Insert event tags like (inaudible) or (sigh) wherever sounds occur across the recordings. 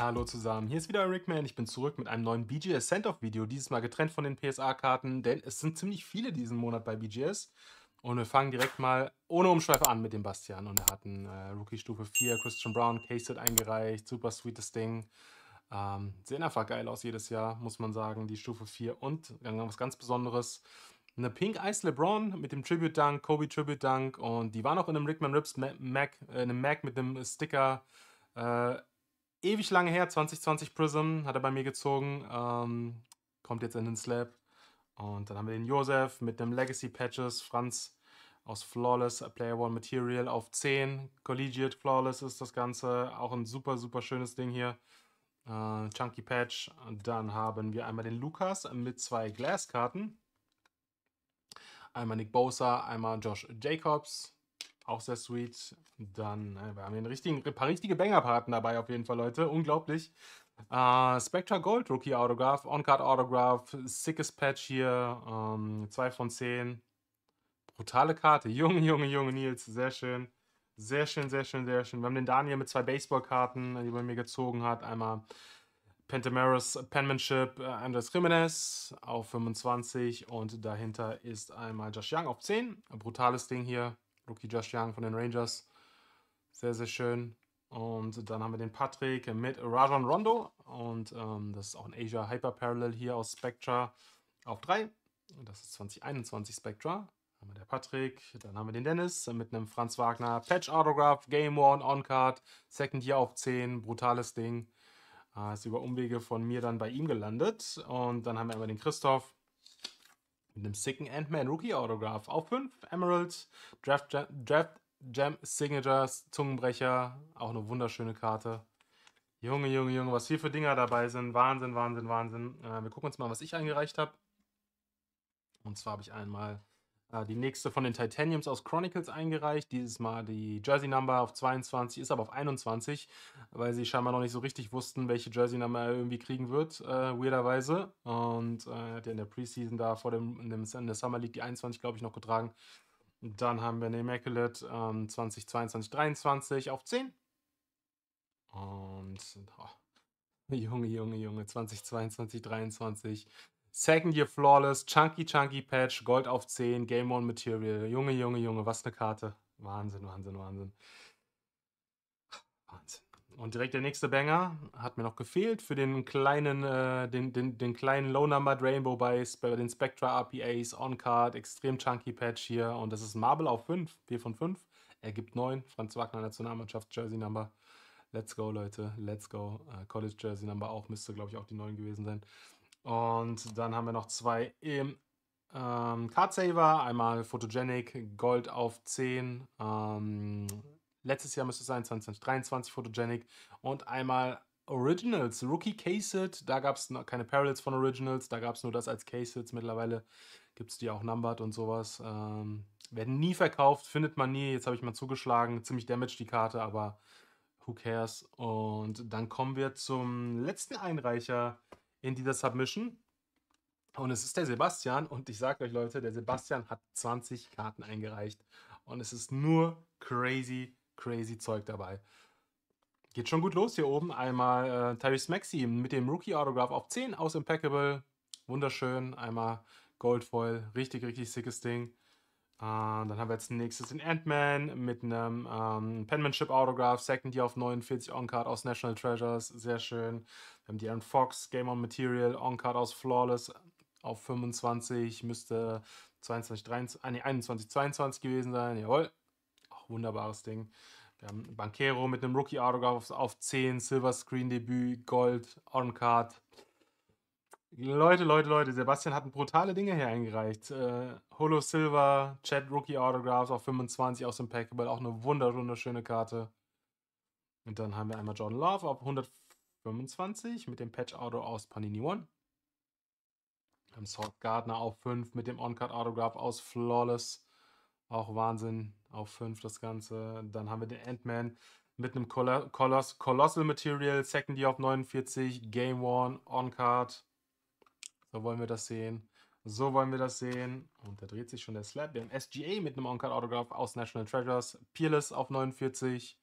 Hallo zusammen, hier ist wieder Rickman. Ich bin zurück mit einem neuen BGS Send-Off-Video, dieses Mal getrennt von den PSA-Karten, denn es sind ziemlich viele diesen Monat bei BGS. Und wir fangen direkt mal ohne Umschweife an mit dem Bastian. Und er hat einen äh, Rookie-Stufe 4, Christian Brown, Cased eingereicht, super sweetes Ding. Ähm, sehen einfach geil aus jedes Jahr, muss man sagen, die Stufe 4. Und was ganz Besonderes, eine Pink Ice LeBron mit dem Tribute Dunk, Kobe Tribute Dunk und die war noch in einem Rickman Rips Mac, äh, in einem Mac mit einem Sticker äh, ewig lange her, 2020 Prism hat er bei mir gezogen. Ähm, kommt jetzt in den Slab. Und dann haben wir den Josef mit dem Legacy Patches, Franz aus Flawless Player One Material auf 10. Collegiate Flawless ist das Ganze. Auch ein super, super schönes Ding hier. Äh, Chunky Patch. Und dann haben wir einmal den Lukas mit zwei Glasskarten. Einmal Nick Bosa, einmal Josh Jacobs. Auch sehr sweet. Dann, äh, wir haben den richtigen, ein paar richtige banger parten dabei auf jeden Fall, Leute. Unglaublich. Äh, Spectra Gold Rookie Autograph, On-Card Autograph, Sickest Patch hier, 2 ähm, von 10. Brutale Karte. Junge, Junge, Junge Nils, sehr schön. Sehr schön, sehr schön, sehr schön. Wir haben den Daniel mit zwei Baseballkarten, die bei mir gezogen hat. Einmal Pentamaris Penmanship äh, Andres Jimenez auf 25 und dahinter ist einmal Josh Young auf 10. brutales Ding hier. Rookie Josh Young von den Rangers. Sehr, sehr schön. Und dann haben wir den Patrick mit Rajon Rondo. Und ähm, das ist auch ein Asia Hyper Parallel hier aus Spectra auf 3. Das ist 2021 Spectra. Dann haben wir den Patrick. Dann haben wir den Dennis mit einem Franz Wagner Patch Autograph, Game One, On Card, Second Year auf 10. Brutales Ding. Äh, ist über Umwege von mir dann bei ihm gelandet. Und dann haben wir aber den Christoph mit einem sicken Ant-Man Rookie Autograph auf 5 Emeralds, Draft, Gem, Draft Gem Signatures, Zungenbrecher, auch eine wunderschöne Karte. Junge, Junge, Junge, was hier für Dinger dabei sind. Wahnsinn, Wahnsinn, Wahnsinn. Äh, wir gucken uns mal, was ich eingereicht habe. Und zwar habe ich einmal äh, die nächste von den Titaniums aus Chronicles eingereicht. Dieses Mal die Jersey Number auf 22, ist aber auf 21, weil sie scheinbar noch nicht so richtig wussten, welche Jersey Number er irgendwie kriegen wird, äh, weirderweise. Und äh, er äh, hat ja in der Preseason da vor dem, in, dem, in der Summer League die 21, glaube ich, noch getragen. Dann haben wir eine Immaculate ähm, 20, 23 auf 10. Und oh, (laughs) Junge, Junge, Junge, 2022, 23 Second Year Flawless, Chunky Chunky Patch, Gold auf 10, Game On Material. Junge, Junge, Junge, was eine Karte. Wahnsinn, Wahnsinn, Wahnsinn. Wahnsinn. Und direkt der nächste Banger hat mir noch gefehlt für den kleinen, äh, den, den, den kleinen Low Numbered Rainbow bei, bei den Spectra RPAs, On Card, extrem chunky Patch hier. Und das ist Marble auf 5, 4 von 5. Er gibt 9. Franz Wagner Nationalmannschaft, Jersey Number. Let's go, Leute. Let's go. Uh, College Jersey Number auch, müsste, glaube ich, auch die 9 gewesen sein. Und dann haben wir noch zwei im ähm, Card Saver, einmal Photogenic, Gold auf 10, ähm, letztes Jahr müsste es sein, 2023 Photogenic und einmal Originals, Rookie Caset, da gab es keine Parallels von Originals, da gab es nur das als Casets, mittlerweile gibt es die auch numbered und sowas. Ähm, werden nie verkauft, findet man nie, jetzt habe ich mal zugeschlagen, ziemlich damage die Karte, aber who cares. Und dann kommen wir zum letzten Einreicher in dieser Submission. Und es ist der Sebastian. Und ich sage euch, Leute, der Sebastian hat 20 Karten eingereicht. Und es ist nur crazy, crazy Zeug dabei. Geht schon gut los hier oben. Einmal äh, Tyrese Maxi mit dem Rookie-Autograph auf 10 aus Impeccable. Wunderschön. Einmal Goldfoil. Richtig, richtig sickes Ding. Uh, dann haben wir jetzt nächstes den Ant-Man mit einem ähm, Penmanship Autograph, Second Year auf 49 On-Card aus National Treasures, sehr schön. Wir haben die Aaron Fox, Game on Material, On-Card aus Flawless auf 25, müsste 22, 23, ah, nee, 21, 22 gewesen sein, jawohl. Auch wunderbares Ding. Wir haben Banquero mit einem Rookie Autograph auf, auf 10, Silver Screen Debüt, Gold, On-Card. Leute, Leute, Leute, Sebastian hat brutale Dinge hier eingereicht. Äh, Holo Silver, Chat Rookie Autographs auf 25 aus dem Packable, auch eine wunderschöne Karte. Und dann haben wir einmal Jordan Love auf 125 mit dem Patch Auto aus Panini One. Haben Salt Gardner auf 5 mit dem On-Card Autograph aus Flawless. Auch Wahnsinn auf 5 das Ganze. Dann haben wir den Ant-Man mit einem Colossal Material, Second Year auf 49, Game One, On-Card. So wollen wir das sehen. So wollen wir das sehen. Und da dreht sich schon der Slab. Wir haben SGA mit einem On-Card-Autograph aus National Treasures. Peerless auf 49.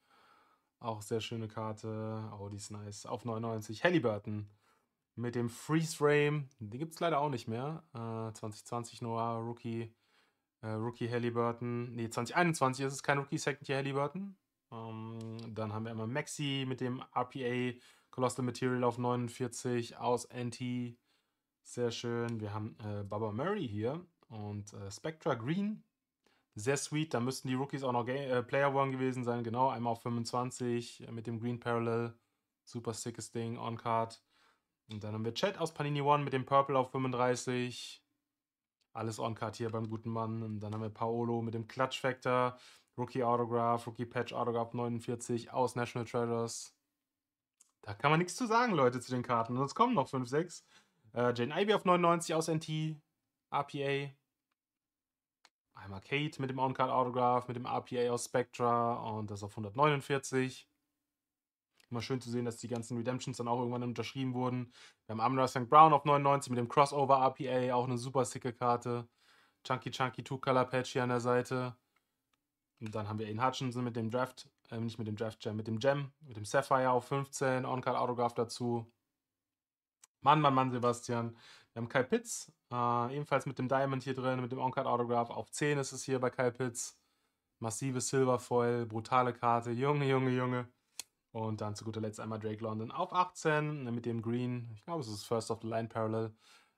Auch sehr schöne Karte. Oh, die ist nice. Auf 99. Halliburton mit dem Freeze Frame. Den gibt es leider auch nicht mehr. Äh, 2020 nur Rookie. Äh, Rookie Halliburton. Ne, 2021 ist es kein Rookie Second Year Halliburton. Ähm, dann haben wir einmal Maxi mit dem RPA Colossal Material auf 49 aus NT. Sehr schön. Wir haben äh, Baba Murray hier und äh, Spectra Green. Sehr sweet. Da müssten die Rookies auch noch Game äh, Player One gewesen sein. Genau, einmal auf 25 äh, mit dem Green Parallel. Super sickes Ding, On-Card. Und dann haben wir Chat aus Panini One mit dem Purple auf 35. Alles On-Card hier beim guten Mann. Und dann haben wir Paolo mit dem Clutch Factor. Rookie Autograph, Rookie Patch Autograph 49 aus National Treasures. Da kann man nichts zu sagen, Leute, zu den Karten. Und es kommen noch 5, 6. Äh, Jane Ivy auf 99 aus NT, RPA. Einmal Kate mit dem On-Card Autograph, mit dem RPA aus Spectra und das auf 149. Immer schön zu sehen, dass die ganzen Redemptions dann auch irgendwann unterschrieben wurden. Wir haben Amra St. Brown auf 99 mit dem Crossover RPA, auch eine super sicke Karte. Chunky Chunky Two Color Patch hier an der Seite. Und dann haben wir Ian Hutchinson mit dem Draft, äh, nicht mit dem Draft Gem, mit dem Gem, mit dem Sapphire auf 15, On-Card Autograph dazu. Mann, Mann, Mann, Sebastian. Wir haben Kai Pitts, äh, ebenfalls mit dem Diamond hier drin, mit dem On-Card Autograph. Auf 10 ist es hier bei Kai Pitts. Massive Silverfoil, brutale Karte. Junge, Junge, Junge. Und dann zu guter Letzt einmal Drake London auf 18 ne, mit dem Green. Ich glaube, es ist First of the Line Parallel.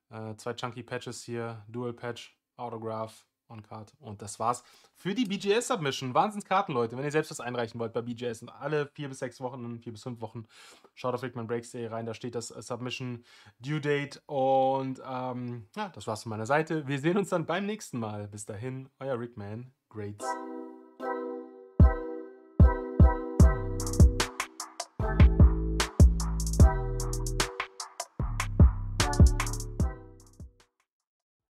Äh, zwei Chunky Patches hier, Dual Patch, Autograph. On Card. Und das war's für die BGS-Submission. Wahnsinnskarten, Leute. Wenn ihr selbst was einreichen wollt bei BGS und alle vier bis sechs Wochen, vier bis fünf Wochen, schaut auf Rickman Breaks Day rein. Da steht das äh, Submission Due Date. Und ähm, ja, das war's von meiner Seite. Wir sehen uns dann beim nächsten Mal. Bis dahin, euer Rickman. Greats.